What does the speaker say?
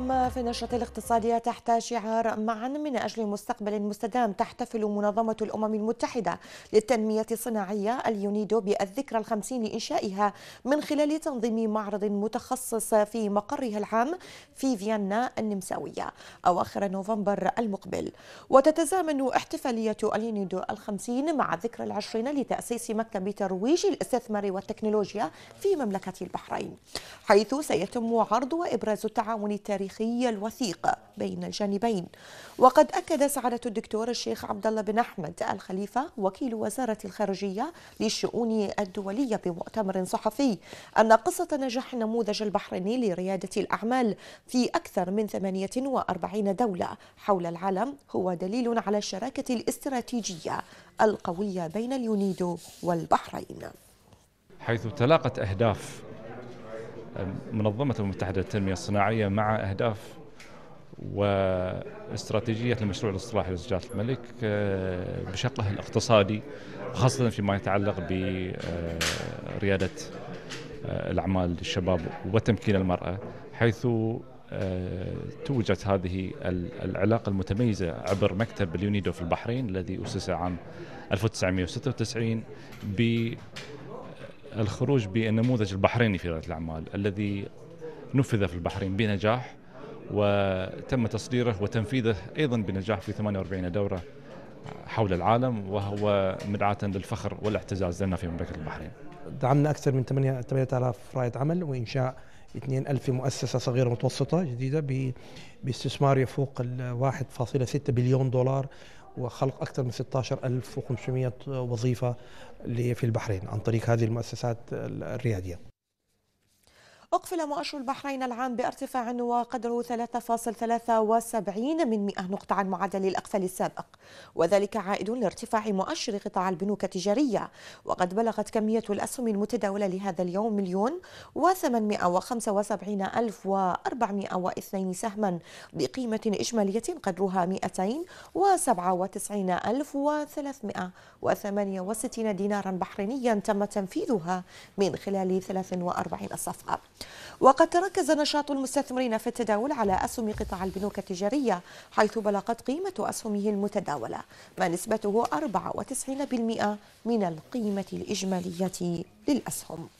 معكم في نشرة الاقتصادية تحت شعار معا من أجل مستقبل مستدام تحتفل منظمة الأمم المتحدة للتنمية الصناعية اليونيدو بالذكرى الخمسين لإنشائها من خلال تنظيم معرض متخصص في مقرها العام في فيينا النمساوية أواخر نوفمبر المقبل وتتزامن احتفالية اليونيدو الخمسين مع ذكرى العشرين لتأسيس مكتب ترويج الاستثمار والتكنولوجيا في مملكة البحرين حيث سيتم عرض وإبراز التعاون التاريخي التاريخي الوثيق بين الجانبين وقد أكد سعادة الدكتور الشيخ عبد الله بن أحمد الخليفة وكيل وزارة الخارجية للشؤون الدولية بمؤتمر صحفي أن قصة نجاح النموذج البحريني لريادة الأعمال في أكثر من 48 دولة حول العالم هو دليل على الشراكة الاستراتيجية القوية بين اليونيدو والبحرين حيث تلاقت أهداف منظمة المتحدة للتنمية الصناعية مع أهداف واستراتيجية المشروع الاصطلاحي لزجاجة الملك آه، بشقه الاقتصادي خاصة فيما يتعلق بريادة آه، الأعمال للشباب وتمكين المرأة حيث آه، توجت هذه العلاقة المتميزة عبر مكتب اليونيدو في البحرين الذي أسس عام 1996 الخروج بالنموذج البحريني في رياده الاعمال الذي نفذ في البحرين بنجاح وتم تصديره وتنفيذه ايضا بنجاح في 48 دوره حول العالم وهو مدعاة للفخر والاعتزاز لنا في مملكه البحرين. دعمنا اكثر من 8000 رائد عمل وانشاء 2000 مؤسسه صغيره متوسطه جديده باستثمار يفوق 1.6 بليون دولار وخلق أكثر من 16500 وظيفة في البحرين عن طريق هذه المؤسسات الريادية أقفل مؤشر البحرين العام بارتفاع وقدره 3.73 من 100 نقطة عن معدل الأقفل السابق وذلك عائد لارتفاع مؤشر قطاع البنوك التجارية وقد بلغت كمية الأسهم المتداولة لهذا اليوم مليون و875 الف سهما بقيمة إجمالية قدرها 297.368 الف دينارا بحرينيا تم تنفيذها من خلال 43 صفقة وقد تركز نشاط المستثمرين في التداول على أسهم قطاع البنوك التجارية حيث بلغت قيمة أسهمه المتداولة ما نسبته 94% من القيمة الإجمالية للأسهم